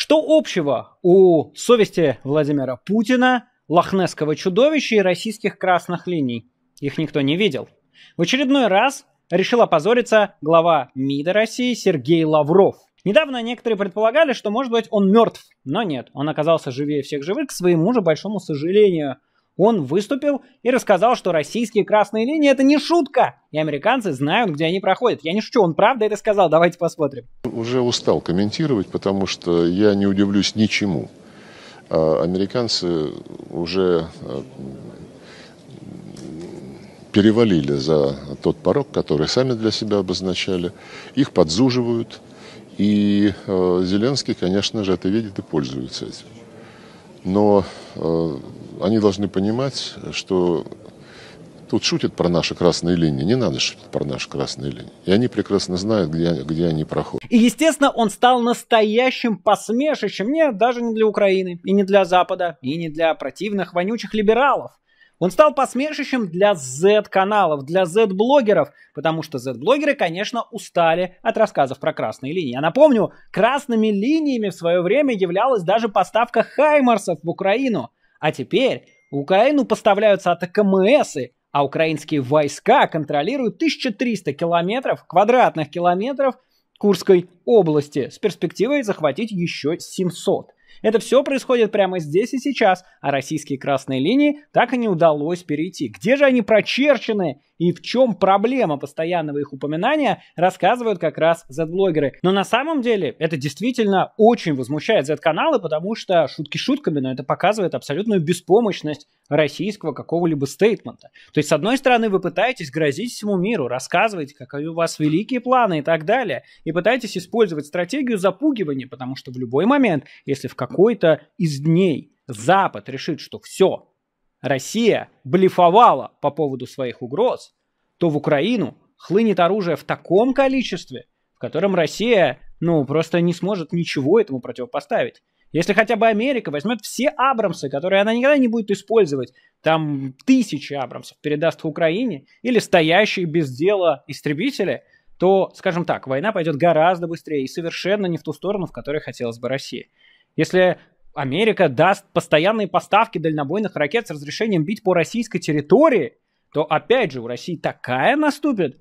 Что общего у совести Владимира Путина, лохнесского чудовища и российских красных линий? Их никто не видел. В очередной раз решил опозориться глава МИДа России Сергей Лавров. Недавно некоторые предполагали, что, может быть, он мертв, но нет, он оказался живее всех живых, к своему же большому сожалению – он выступил и рассказал, что российские красные линии это не шутка. И американцы знают, где они проходят. Я не шучу, он правда это сказал. Давайте посмотрим. Уже устал комментировать, потому что я не удивлюсь ничему. А, американцы уже а, перевалили за тот порог, который сами для себя обозначали. Их подзуживают. И а, Зеленский, конечно же, это видит и пользуется этим. Но они должны понимать, что тут шутят про наши красные линии. Не надо шутить про наши красные линии. И они прекрасно знают, где, где они проходят. И, естественно, он стал настоящим посмешищем. Нет, даже не для Украины, и не для Запада, и не для противных вонючих либералов. Он стал посмешищем для Z-каналов, для Z-блогеров, потому что Z-блогеры, конечно, устали от рассказов про красные линии. Я напомню, красными линиями в свое время являлась даже поставка Хаймарсов в Украину – а теперь Украину поставляются АТКМСы, а украинские войска контролируют 1300 километров, квадратных километров Курской области с перспективой захватить еще 700. Это все происходит прямо здесь и сейчас, а российские красные линии так и не удалось перейти. Где же они прочерчены? и в чем проблема постоянного их упоминания, рассказывают как раз Z-блогеры. Но на самом деле это действительно очень возмущает Z-каналы, потому что шутки шутками, но это показывает абсолютную беспомощность российского какого-либо стейтмента. То есть, с одной стороны, вы пытаетесь грозить всему миру, рассказывать, какие у вас великие планы и так далее, и пытаетесь использовать стратегию запугивания, потому что в любой момент, если в какой-то из дней Запад решит, что все, Россия блефовала по поводу своих угроз, то в Украину хлынет оружие в таком количестве, в котором Россия, ну, просто не сможет ничего этому противопоставить. Если хотя бы Америка возьмет все Абрамсы, которые она никогда не будет использовать, там тысячи Абрамсов передаст в Украине, или стоящие без дела истребители, то, скажем так, война пойдет гораздо быстрее и совершенно не в ту сторону, в которой хотелось бы России. Если Америка даст постоянные поставки дальнобойных ракет с разрешением бить по российской территории, то опять же у России такая наступит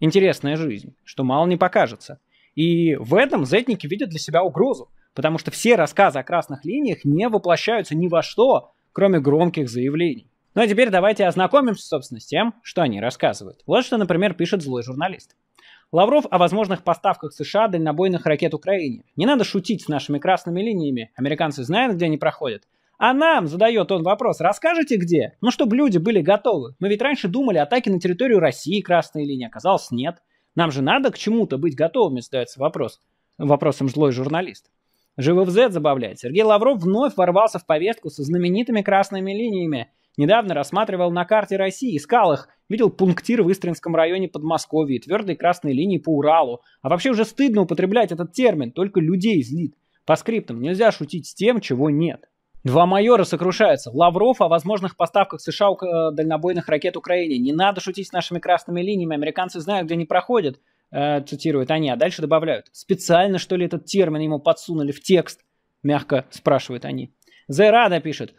интересная жизнь, что мало не покажется. И в этом зетники видят для себя угрозу, потому что все рассказы о красных линиях не воплощаются ни во что, кроме громких заявлений. Ну а теперь давайте ознакомимся, собственно, с тем, что они рассказывают. Вот что, например, пишет злой журналист. Лавров о возможных поставках США дальнобойных ракет Украине. Не надо шутить с нашими красными линиями. Американцы знают, где они проходят. А нам, задает он вопрос, расскажите, где? Ну, чтобы люди были готовы. Мы ведь раньше думали атаки на территорию России, красная линии, а оказалось нет. Нам же надо к чему-то быть готовыми, задается вопрос. Вопросом злой журналист. ЖВВЗ забавляет. Сергей Лавров вновь ворвался в повестку со знаменитыми красными линиями. Недавно рассматривал на карте России, искал их, Видел пунктир в Истринском районе Подмосковья, твердые красные линии по Уралу. А вообще уже стыдно употреблять этот термин, только людей злит. По скриптам нельзя шутить с тем, чего нет. Два майора сокрушаются. Лавров о возможных поставках США э, дальнобойных ракет Украине. Не надо шутить с нашими красными линиями, американцы знают, где они проходят, э, цитируют они, а дальше добавляют. Специально, что ли, этот термин ему подсунули в текст? Мягко спрашивают они. Зерада пишет.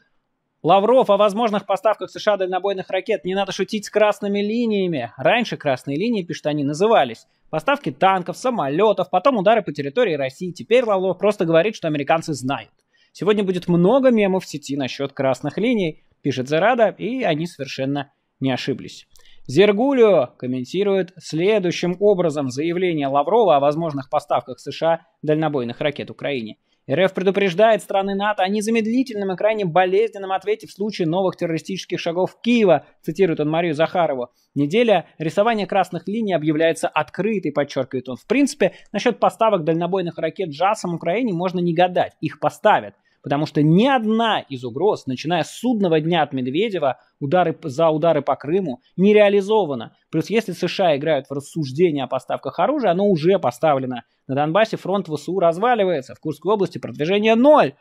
Лавров о возможных поставках США дальнобойных ракет. Не надо шутить с красными линиями. Раньше красные линии, пишут они назывались. Поставки танков, самолетов, потом удары по территории России. Теперь Лавров просто говорит, что американцы знают. Сегодня будет много мемов в сети насчет красных линий, пишет Зарада, и они совершенно не ошиблись. Зергулио комментирует следующим образом заявление Лаврова о возможных поставках США дальнобойных ракет Украине – РФ предупреждает страны НАТО о незамедлительном и крайне болезненном ответе в случае новых террористических шагов Киева, цитирует он Марию Захарову. Неделя рисования красных линий объявляется открытой, подчеркивает он. В принципе, насчет поставок дальнобойных ракет ЖАСом Украине можно не гадать, их поставят. Потому что ни одна из угроз, начиная с судного дня от Медведева, удары за удары по Крыму, не реализована. Плюс если США играют в рассуждение о поставках оружия, оно уже поставлено. На Донбассе фронт ВСУ разваливается, в Курской области продвижение ноль.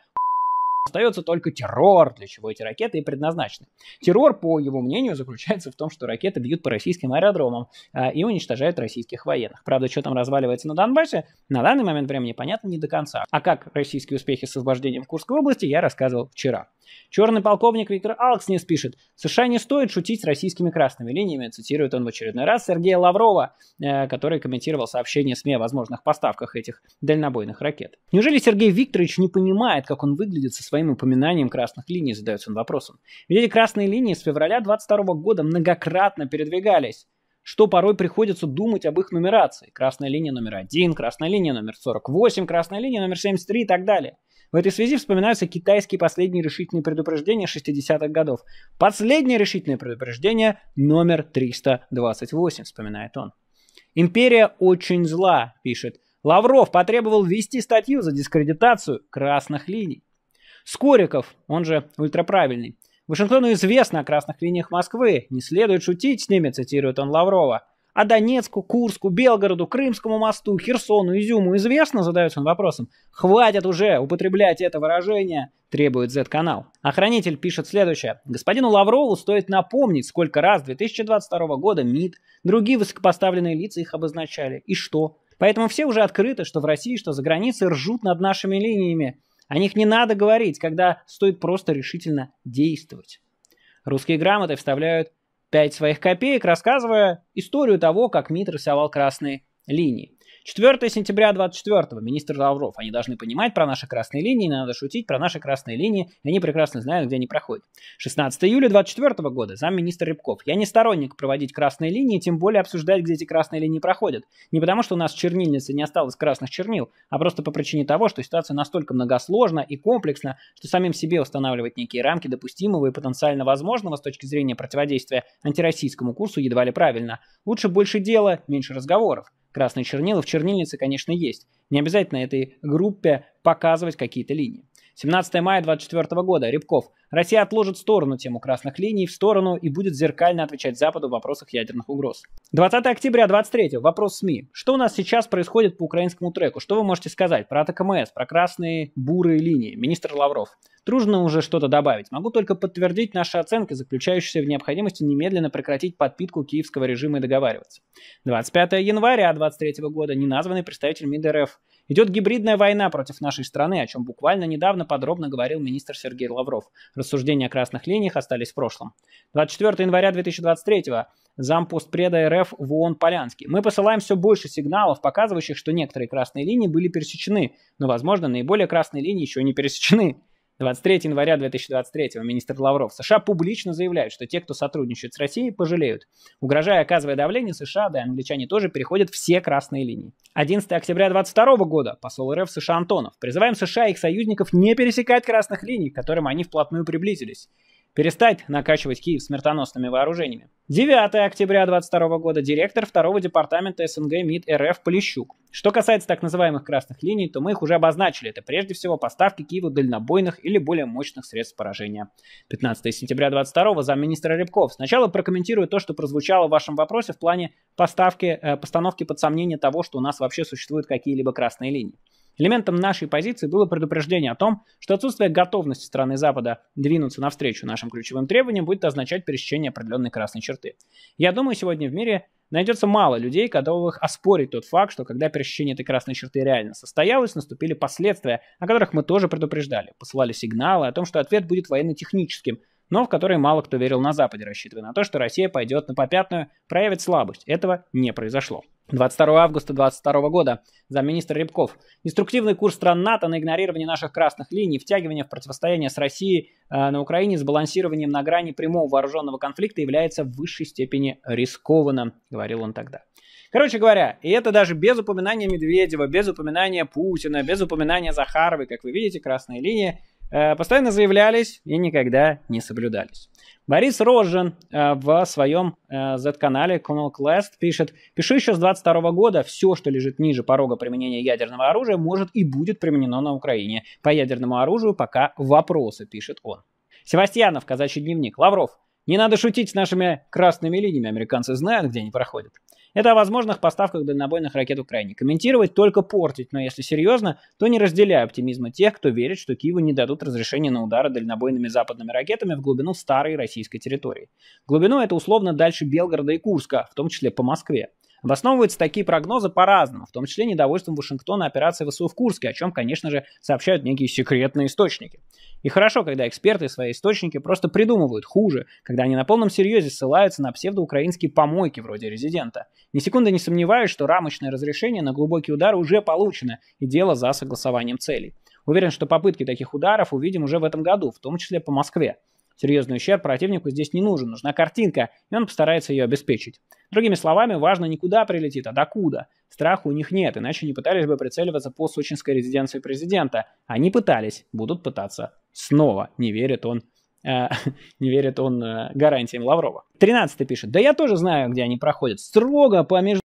Остается только террор, для чего эти ракеты и предназначены. Террор, по его мнению, заключается в том, что ракеты бьют по российским аэродромам а, и уничтожают российских военных. Правда, что там разваливается на Донбассе, на данный момент времени понятно не до конца. А как российские успехи с освобождением в Курской области, я рассказывал вчера. Черный полковник Виктор Алкснес пишет, США не стоит шутить с российскими красными линиями, цитирует он в очередной раз Сергея Лаврова, э, который комментировал сообщение СМИ о возможных поставках этих дальнобойных ракет. Неужели Сергей Викторович не понимает, как он выглядит со своим своим упоминанием красных линий задается он вопросом. Ведь эти красные линии с февраля 22 года многократно передвигались, что порой приходится думать об их нумерации. Красная линия номер 1, красная линия номер 48, красная линия номер 73 и так далее. В этой связи вспоминаются китайские последние решительные предупреждения 60-х годов. Последнее решительное предупреждение номер 328, вспоминает он. Империя очень зла, пишет. Лавров потребовал ввести статью за дискредитацию красных линий. Скориков, он же ультраправильный. Вашингтону известно о красных линиях Москвы, не следует шутить с ними, цитирует он Лаврова. А Донецку, Курску, Белгороду, Крымскому мосту, Херсону, Изюму известно, задается он вопросом. Хватит уже употреблять это выражение, требует Z-канал. Охранитель пишет следующее. Господину Лаврову стоит напомнить, сколько раз 2022 года МИД, другие высокопоставленные лица их обозначали. И что? Поэтому все уже открыто, что в России, что за границей, ржут над нашими линиями. О них не надо говорить, когда стоит просто решительно действовать. Русские грамоты вставляют пять своих копеек, рассказывая историю того, как МИД рисовал красные линии. 4 сентября 24 министр Лавров. Они должны понимать про наши красные линии, надо шутить про наши красные линии, они прекрасно знают, где они проходят. 16 июля 24 года замминистра Рябков. Я не сторонник проводить красные линии, тем более обсуждать, где эти красные линии проходят. Не потому, что у нас чернильницы не осталось красных чернил, а просто по причине того, что ситуация настолько многосложна и комплексна, что самим себе устанавливать некие рамки допустимого и потенциально возможного с точки зрения противодействия антироссийскому курсу едва ли правильно. Лучше больше дела, меньше разговоров красные чернила в чернильнице, конечно, есть. Не обязательно этой группе показывать какие-то линии. 17 мая 2024 года. Рябков. Россия отложит в сторону тему красных линий, в сторону и будет зеркально отвечать Западу в вопросах ядерных угроз. 20 октября 2023 Вопрос СМИ. Что у нас сейчас происходит по украинскому треку? Что вы можете сказать про АТКМС, про красные, бурые линии? Министр Лавров. Трудно уже что-то добавить. Могу только подтвердить наши оценки, заключающиеся в необходимости немедленно прекратить подпитку киевского режима и договариваться. 25 января 2023 года неназванный представитель МИД РФ. Идет гибридная война против нашей страны, о чем буквально недавно подробно говорил министр Сергей Лавров. Рассуждения о красных линиях остались в прошлом. 24 января 2023 зампостпреда РФ в ООН Полянский. Мы посылаем все больше сигналов, показывающих, что некоторые красные линии были пересечены, но, возможно, наиболее красные линии еще не пересечены. 23 января 2023 министр Лавров США публично заявляет, что те, кто сотрудничает с Россией, пожалеют. Угрожая оказывая давление, США, да и англичане тоже переходят все красные линии. 11 октября 2022 года посол РФ США Антонов. Призываем США и их союзников не пересекать красных линий, к которым они вплотную приблизились перестать накачивать Киев смертоносными вооружениями. 9 октября 2022 года директор второго департамента СНГ МИД РФ Полищук. Что касается так называемых красных линий, то мы их уже обозначили. Это прежде всего поставки Киеву дальнобойных или более мощных средств поражения. 15 сентября 22 замминистра Рябков. Сначала прокомментирую то, что прозвучало в вашем вопросе в плане поставки, э, постановки под сомнение того, что у нас вообще существуют какие-либо красные линии. Элементом нашей позиции было предупреждение о том, что отсутствие готовности страны Запада двинуться навстречу нашим ключевым требованиям будет означать пересечение определенной красной черты. Я думаю, сегодня в мире найдется мало людей, готовых оспорить тот факт, что когда пересечение этой красной черты реально состоялось, наступили последствия, о которых мы тоже предупреждали, посылали сигналы о том, что ответ будет военно-техническим – но в которые мало кто верил на Западе, рассчитывая на то, что Россия пойдет на попятную, проявит слабость. Этого не произошло. 22 августа 2022 года замминистр Рябков. Деструктивный курс стран НАТО на игнорирование наших красных линий, втягивание в противостояние с Россией э, на Украине с балансированием на грани прямого вооруженного конфликта является в высшей степени рискованным, говорил он тогда. Короче говоря, и это даже без упоминания Медведева, без упоминания Путина, без упоминания Захаровой, как вы видите, красные линии Э, постоянно заявлялись и никогда не соблюдались. Борис Рожен э, в своем э, Z-канале Conal Quest пишет, «Пишу еще с 22 года, все, что лежит ниже порога применения ядерного оружия, может и будет применено на Украине. По ядерному оружию пока вопросы», — пишет он. Севастьянов, казачий дневник, Лавров. Не надо шутить с нашими красными линиями, американцы знают, где они проходят. Это о возможных поставках дальнобойных ракет Украине. Комментировать только портить, но если серьезно, то не разделяю оптимизма тех, кто верит, что Киеву не дадут разрешения на удары дальнобойными западными ракетами в глубину старой российской территории. Глубину это условно дальше Белгорода и Курска, в том числе по Москве. Обосновываются такие прогнозы по-разному, в том числе недовольством Вашингтона операции ВСУ в Курске, о чем, конечно же, сообщают некие секретные источники. И хорошо, когда эксперты и свои источники просто придумывают хуже, когда они на полном серьезе ссылаются на псевдоукраинские помойки вроде резидента. Ни секунды не сомневаюсь, что рамочное разрешение на глубокий удар уже получено, и дело за согласованием целей. Уверен, что попытки таких ударов увидим уже в этом году, в том числе по Москве. Серьезный ущерб противнику здесь не нужен, нужна картинка, и он постарается ее обеспечить. Другими словами, важно не куда прилетит, а докуда. Страха у них нет, иначе не пытались бы прицеливаться по сочинской резиденции президента. Они пытались, будут пытаться снова, не верит он э, не верит он э, гарантиям Лаврова. 13 пишет. Да я тоже знаю, где они проходят. Строго по между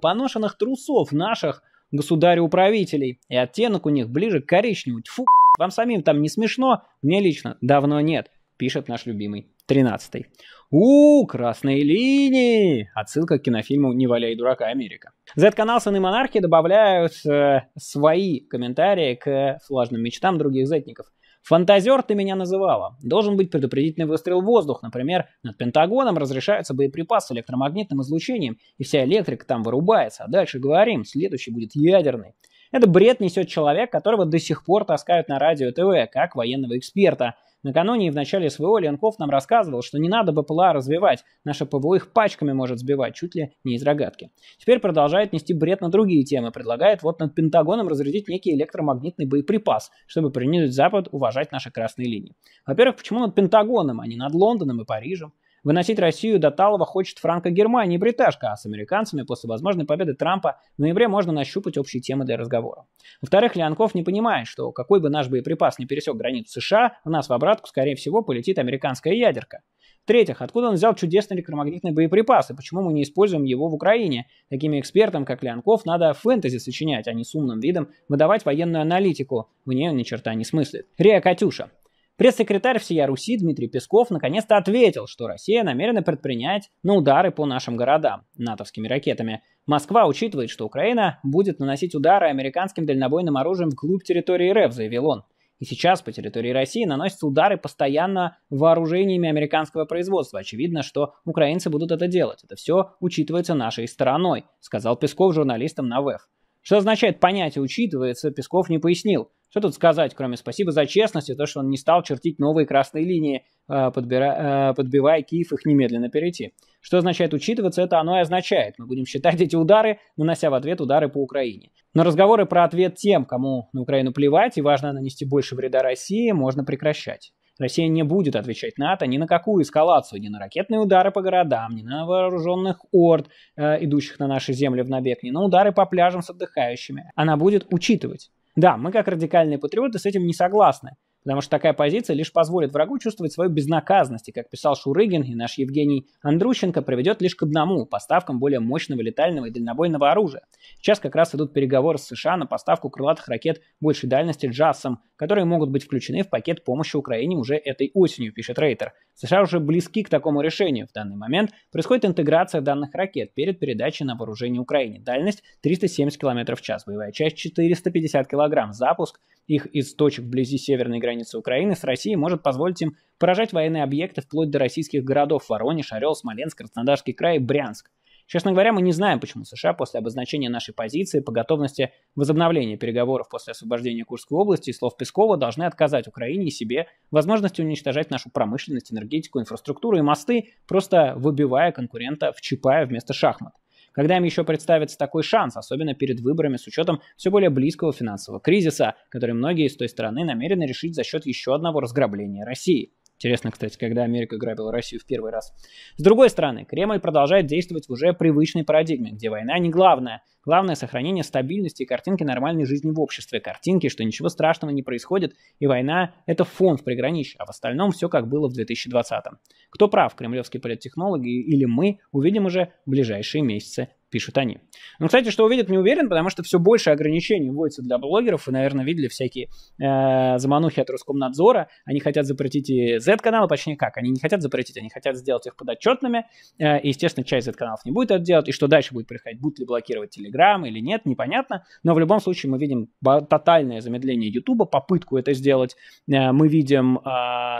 поношенных трусов наших государю-управителей. И оттенок у них ближе к коричневому. Тьфу, вам самим там не смешно? Мне лично давно нет пишет наш любимый. тринадцатый. У, красные линии! Отсылка к кинофильму «Не валяй дурака, Америка». Z-канал «Сыны монархии» добавляют э, свои комментарии к влажным мечтам других зетников. Фантазер ты меня называла. Должен быть предупредительный выстрел в воздух. Например, над Пентагоном разрешаются боеприпасы с электромагнитным излучением, и вся электрика там вырубается. А дальше говорим, следующий будет ядерный. Это бред несет человек, которого до сих пор таскают на радио ТВ, как военного эксперта. Накануне и в начале СВО Ленков нам рассказывал, что не надо БПЛА развивать, наше ПВО их пачками может сбивать, чуть ли не из рогатки. Теперь продолжает нести бред на другие темы, предлагает вот над Пентагоном разрядить некий электромагнитный боеприпас, чтобы принудить Запад уважать наши красные линии. Во-первых, почему над Пентагоном, а не над Лондоном и Парижем? Выносить Россию до Талова хочет Франко Германия и бриташка, а с американцами после возможной победы Трампа в ноябре можно нащупать общие темы для разговора. Во-вторых, Леонков не понимает, что какой бы наш боеприпас не пересек границу США, в нас в обратку, скорее всего, полетит американская ядерка. В-третьих, откуда он взял чудесный электромагнитный боеприпас и почему мы не используем его в Украине? Такими экспертам, как Леонков, надо фэнтези сочинять, а не с умным видом выдавать военную аналитику. В ней он ни черта не смыслит. Реа Катюша. Пресс-секретарь всея Руси Дмитрий Песков наконец-то ответил, что Россия намерена предпринять на удары по нашим городам натовскими ракетами. Москва учитывает, что Украина будет наносить удары американским дальнобойным оружием вглубь территории РФ, заявил он. И сейчас по территории России наносятся удары постоянно вооружениями американского производства. Очевидно, что украинцы будут это делать. Это все учитывается нашей стороной, сказал Песков журналистам на ВЭФ. Что означает понятие «учитывается», Песков не пояснил. Что тут сказать, кроме спасибо за честность и то, что он не стал чертить новые красные линии, э, подбира... Э, подбивая Киев их немедленно перейти. Что означает учитываться, это оно и означает. Мы будем считать эти удары, нанося в ответ удары по Украине. Но разговоры про ответ тем, кому на Украину плевать и важно нанести больше вреда России, можно прекращать. Россия не будет отвечать НАТО ни на какую эскалацию, ни на ракетные удары по городам, ни на вооруженных орд, э, идущих на наши земли в набег, ни на удары по пляжам с отдыхающими. Она будет учитывать. Да, мы как радикальные патриоты с этим не согласны потому что такая позиция лишь позволит врагу чувствовать свою безнаказанность, и, как писал Шурыгин и наш Евгений Андрущенко, приведет лишь к одному – поставкам более мощного летального и дальнобойного оружия. Сейчас как раз идут переговоры с США на поставку крылатых ракет большей дальности «Джассом», которые могут быть включены в пакет помощи Украине уже этой осенью, пишет Рейтер. США уже близки к такому решению. В данный момент происходит интеграция данных ракет перед передачей на вооружение Украине. Дальность 370 км в час, боевая часть 450 кг, запуск – их из точек вблизи северной границы Украины с Россией может позволить им поражать военные объекты вплоть до российских городов Воронеж, Орел, Смоленск, Краснодарский край и Брянск. Честно говоря, мы не знаем, почему США после обозначения нашей позиции по готовности возобновления переговоров после освобождения Курской области и слов Пескова должны отказать Украине и себе возможности уничтожать нашу промышленность, энергетику, инфраструктуру и мосты, просто выбивая конкурента в Чапая вместо шахмат. Когда им еще представится такой шанс, особенно перед выборами с учетом все более близкого финансового кризиса, который многие с той стороны намерены решить за счет еще одного разграбления России? Интересно, кстати, когда Америка грабила Россию в первый раз. С другой стороны, Кремль продолжает действовать в уже привычной парадигме, где война не главная, Главное – сохранение стабильности и картинки нормальной жизни в обществе. Картинки, что ничего страшного не происходит, и война – это фон в приграничье, а в остальном все как было в 2020 -м. Кто прав, кремлевские политтехнологи или мы, увидим уже в ближайшие месяцы пишут они. Ну, кстати, что увидят, не уверен, потому что все больше ограничений вводится для блогеров. Вы, наверное, видели всякие э, заманухи от Роскомнадзора. Они хотят запретить и Z-каналы, почти как. Они не хотят запретить, они хотят сделать их подотчетными. Э, и, естественно, часть Z-каналов не будет это делать. И что дальше будет происходить? Будут ли блокировать Telegram или нет, непонятно. Но в любом случае мы видим тотальное замедление YouTube, попытку это сделать. Э, мы видим э,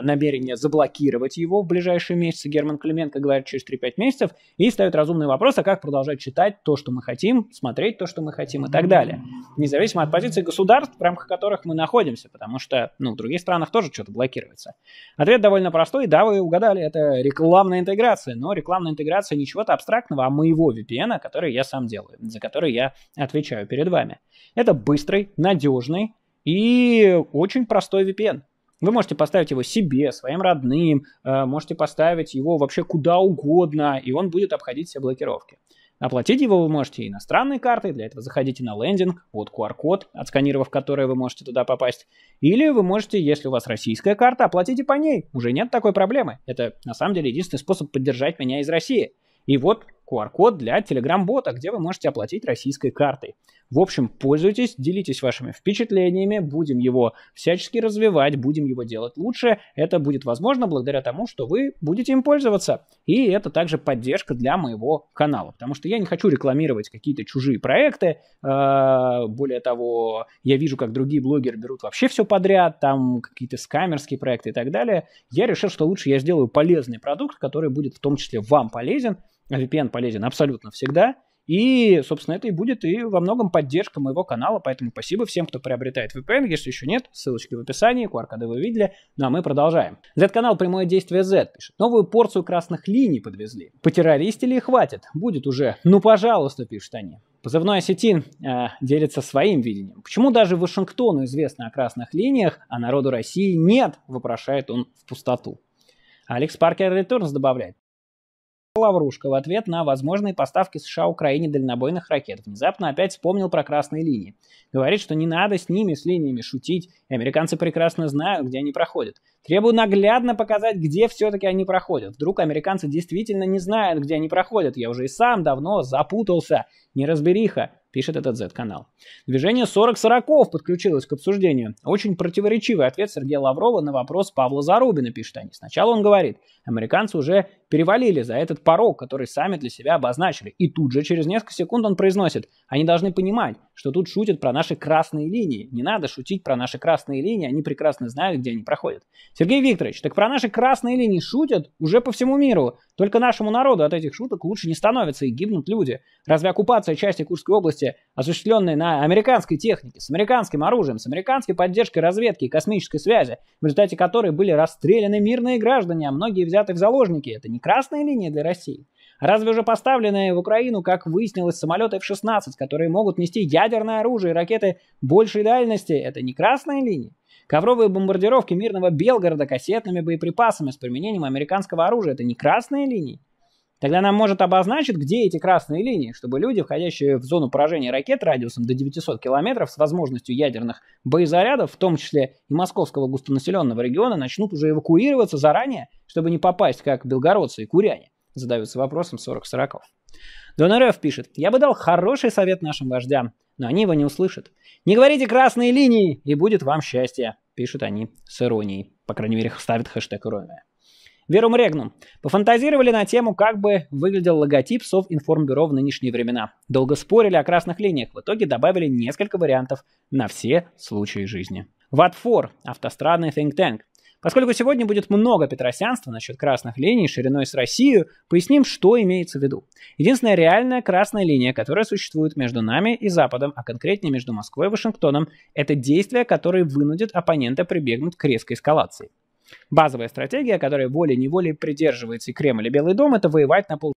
намерение заблокировать его в ближайшие месяцы. Герман Клименко говорит через 3-5 месяцев. И ставит разумный вопрос, а как продолжать читать читать то, что мы хотим, смотреть то, что мы хотим и так далее. Независимо от позиции государств, в рамках которых мы находимся, потому что, ну, в других странах тоже что-то блокируется. Ответ довольно простой, да, вы угадали, это рекламная интеграция, но рекламная интеграция не чего-то абстрактного, а моего VPN, который я сам делаю, за который я отвечаю перед вами. Это быстрый, надежный и очень простой VPN. Вы можете поставить его себе, своим родным, э, можете поставить его вообще куда угодно, и он будет обходить все блокировки. Оплатить его вы можете иностранной картой, для этого заходите на лендинг, вот QR-код, отсканировав который вы можете туда попасть. Или вы можете, если у вас российская карта, оплатите по ней, уже нет такой проблемы. Это на самом деле единственный способ поддержать меня из России. И вот QR-код для Telegram-бота, где вы можете оплатить российской картой. В общем, пользуйтесь, делитесь вашими впечатлениями, будем его всячески развивать, будем его делать лучше. Это будет возможно благодаря тому, что вы будете им пользоваться. И это также поддержка для моего канала, потому что я не хочу рекламировать какие-то чужие проекты. А, более того, я вижу, как другие блогеры берут вообще все подряд, там какие-то скамерские проекты и так далее. Я решил, что лучше я сделаю полезный продукт, который будет в том числе вам полезен, VPN полезен абсолютно всегда. И, собственно, это и будет и во многом поддержка моего канала, поэтому спасибо всем, кто приобретает VPN. Если еще нет, ссылочки в описании, QR-коды вы видели. Ну а мы продолжаем. Z-канал «Прямое действие Z» пишет. Новую порцию красных линий подвезли. Потеррористили и хватит. Будет уже. Ну, пожалуйста, пишут они. Позывной сети э, делится своим видением. Почему даже Вашингтону известно о красных линиях, а народу России нет, вопрошает он в пустоту. Алекс Паркер Returns добавляет. Лаврушка в ответ на возможные поставки США Украине дальнобойных ракет внезапно опять вспомнил про красные линии. Говорит, что не надо с ними, с линиями шутить. Американцы прекрасно знают, где они проходят. Требую наглядно показать, где все-таки они проходят. Вдруг американцы действительно не знают, где они проходят. Я уже и сам давно запутался. Неразбериха пишет этот Z-канал. Движение 40 40 подключилось к обсуждению. Очень противоречивый ответ Сергея Лаврова на вопрос Павла Зарубина, пишет они. Сначала он говорит, американцы уже перевалили за этот порог, который сами для себя обозначили. И тут же через несколько секунд он произносит, они должны понимать, что тут шутят про наши красные линии. Не надо шутить про наши красные линии, они прекрасно знают, где они проходят. Сергей Викторович, так про наши красные линии шутят уже по всему миру. Только нашему народу от этих шуток лучше не становится и гибнут люди. Разве оккупация части Курской области, осуществленная на американской технике, с американским оружием, с американской поддержкой разведки и космической связи, в результате которой были расстреляны мирные граждане, а многие взяты в заложники, это не красные линии для России? Разве уже поставленные в Украину, как выяснилось, самолеты F-16, которые могут нести ядерное оружие и ракеты большей дальности, это не красная линия? Ковровые бомбардировки мирного Белгорода кассетными боеприпасами с применением американского оружия – это не красная линия? Тогда нам может обозначить, где эти красные линии, чтобы люди, входящие в зону поражения ракет радиусом до 900 километров с возможностью ядерных боезарядов, в том числе и московского густонаселенного региона, начнут уже эвакуироваться заранее, чтобы не попасть, как белгородцы и куряне задаются вопросом 40 сороков. Дон РФ пишет, я бы дал хороший совет нашим вождям, но они его не услышат. Не говорите красные линии, и будет вам счастье, пишут они с иронией. По крайней мере, ставят хэштег ирония. Верум Регнум. Пофантазировали на тему, как бы выглядел логотип Совинформбюро в нынешние времена. Долго спорили о красных линиях, в итоге добавили несколько вариантов на все случаи жизни. Ватфор, автострадный think tank. Поскольку сегодня будет много петросянства насчет красных линий шириной с Россию, поясним, что имеется в виду. Единственная реальная красная линия, которая существует между нами и Западом, а конкретнее между Москвой и Вашингтоном, это действия, которые вынудят оппонента прибегнуть к резкой эскалации. Базовая стратегия, которой волей-неволей придерживается и Кремль, и Белый дом, это воевать на пол.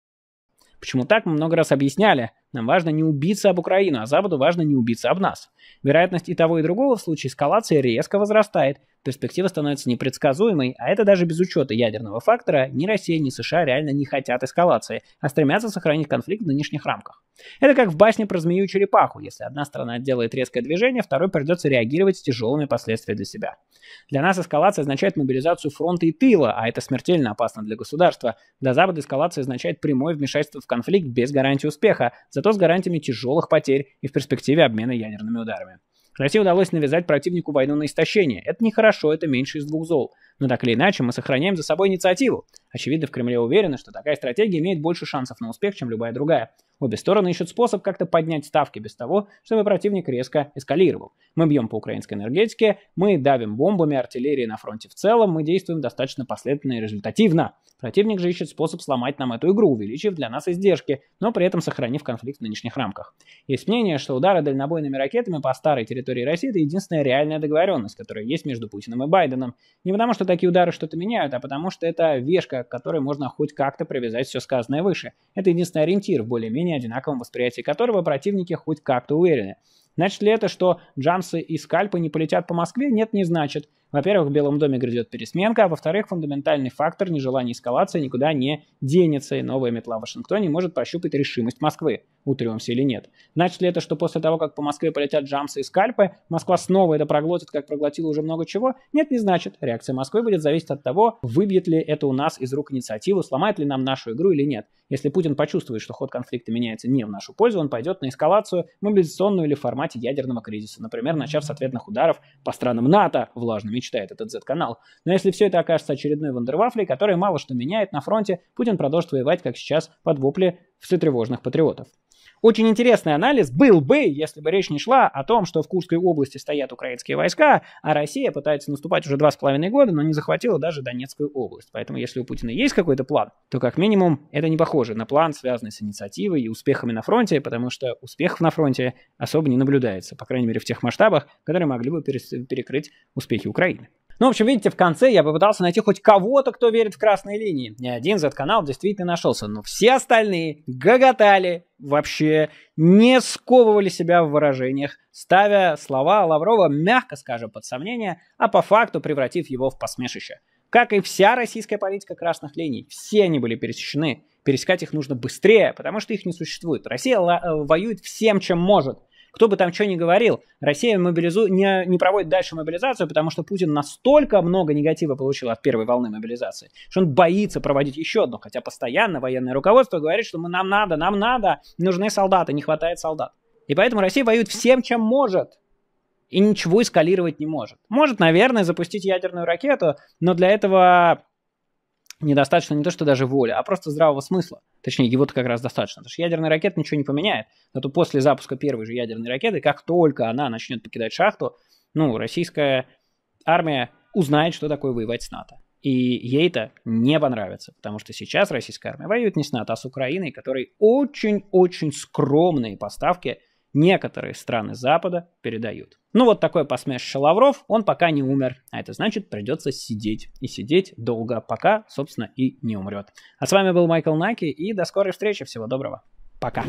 Почему так, мы много раз объясняли. Нам важно не убиться об Украину, а Западу важно не убиться об нас. Вероятность и того, и другого в случае эскалации резко возрастает, перспектива становится непредсказуемой, а это даже без учета ядерного фактора, ни Россия, ни США реально не хотят эскалации, а стремятся сохранить конфликт в нынешних рамках. Это как в басне про змею и черепаху. Если одна страна делает резкое движение, второй придется реагировать с тяжелыми последствиями для себя. Для нас эскалация означает мобилизацию фронта и тыла, а это смертельно опасно для государства. Для Запада эскалация означает прямое вмешательство в конфликт без гарантии успеха, зато с гарантиями тяжелых потерь и в перспективе обмена ядерными ударами. России удалось навязать противнику войну на истощение. Это нехорошо, это меньше из двух зол. Но так или иначе, мы сохраняем за собой инициативу. Очевидно, в Кремле уверены, что такая стратегия имеет больше шансов на успех, чем любая другая. Обе стороны ищут способ как-то поднять ставки без того, чтобы противник резко эскалировал. Мы бьем по украинской энергетике, мы давим бомбами, артиллерией на фронте в целом, мы действуем достаточно последовательно и результативно. Противник же ищет способ сломать нам эту игру, увеличив для нас издержки, но при этом сохранив конфликт в нынешних рамках. Есть мнение, что удары дальнобойными ракетами по старой территории России – это единственная реальная договоренность, которая есть между Путиным и Байденом. Не потому, что такие удары что-то меняют, а потому что это вешка, к которой можно хоть как-то привязать все сказанное выше. Это единственный ориентир, в более-менее одинаковом восприятии которого противники хоть как-то уверены. Значит ли это, что джамсы и скальпы не полетят по Москве? Нет, не значит. Во-первых, в Белом доме грядет пересменка, а во-вторых, фундаментальный фактор нежелания эскалации никуда не денется, и новая метла в Вашингтоне может прощупать решимость Москвы, утремся или нет. Значит ли это, что после того, как по Москве полетят джамсы и скальпы, Москва снова это проглотит, как проглотила уже много чего? Нет, не значит. Реакция Москвы будет зависеть от того, выбьет ли это у нас из рук инициативу, сломает ли нам нашу игру или нет. Если Путин почувствует, что ход конфликта меняется не в нашу пользу, он пойдет на эскалацию, мобилизационную или в формате ядерного кризиса, например, начав с ответных ударов по странам НАТО влажными мечтает этот Z-канал. Но если все это окажется очередной вандервафлей, который мало что меняет на фронте, Путин продолжит воевать, как сейчас, под вопли всетревожных патриотов. Очень интересный анализ был бы, если бы речь не шла о том, что в Курской области стоят украинские войска, а Россия пытается наступать уже два с половиной года, но не захватила даже Донецкую область. Поэтому если у Путина есть какой-то план, то как минимум это не похоже на план, связанный с инициативой и успехами на фронте, потому что успехов на фронте особо не наблюдается, по крайней мере в тех масштабах, которые могли бы перекрыть успехи Украины. Ну, в общем, видите, в конце я попытался найти хоть кого-то, кто верит в красные линии. Ни один Z-канал действительно нашелся, но все остальные гоготали, вообще не сковывали себя в выражениях, ставя слова Лаврова, мягко скажем, под сомнение, а по факту превратив его в посмешище. Как и вся российская политика красных линий, все они были пересечены. Пересекать их нужно быстрее, потому что их не существует. Россия э, воюет всем, чем может. Кто бы там что ни говорил, Россия мобилизу... не, не проводит дальше мобилизацию, потому что Путин настолько много негатива получил от первой волны мобилизации, что он боится проводить еще одну, хотя постоянно военное руководство говорит, что мы, нам надо, нам надо, нужны солдаты, не хватает солдат. И поэтому Россия воюет всем, чем может и ничего эскалировать не может. Может, наверное, запустить ядерную ракету, но для этого недостаточно не то, что даже воли, а просто здравого смысла. Точнее, его-то как раз достаточно. Потому что ядерная ракета ничего не поменяет. зато после запуска первой же ядерной ракеты, как только она начнет покидать шахту, ну, российская армия узнает, что такое воевать с НАТО. И ей это не понравится, потому что сейчас российская армия воюет не с НАТО, а с Украиной, которой очень-очень скромные поставки – некоторые страны Запада передают. Ну вот такой посмешище Лавров, он пока не умер, а это значит придется сидеть. И сидеть долго, пока, собственно, и не умрет. А с вами был Майкл Наки, и до скорой встречи, всего доброго, пока.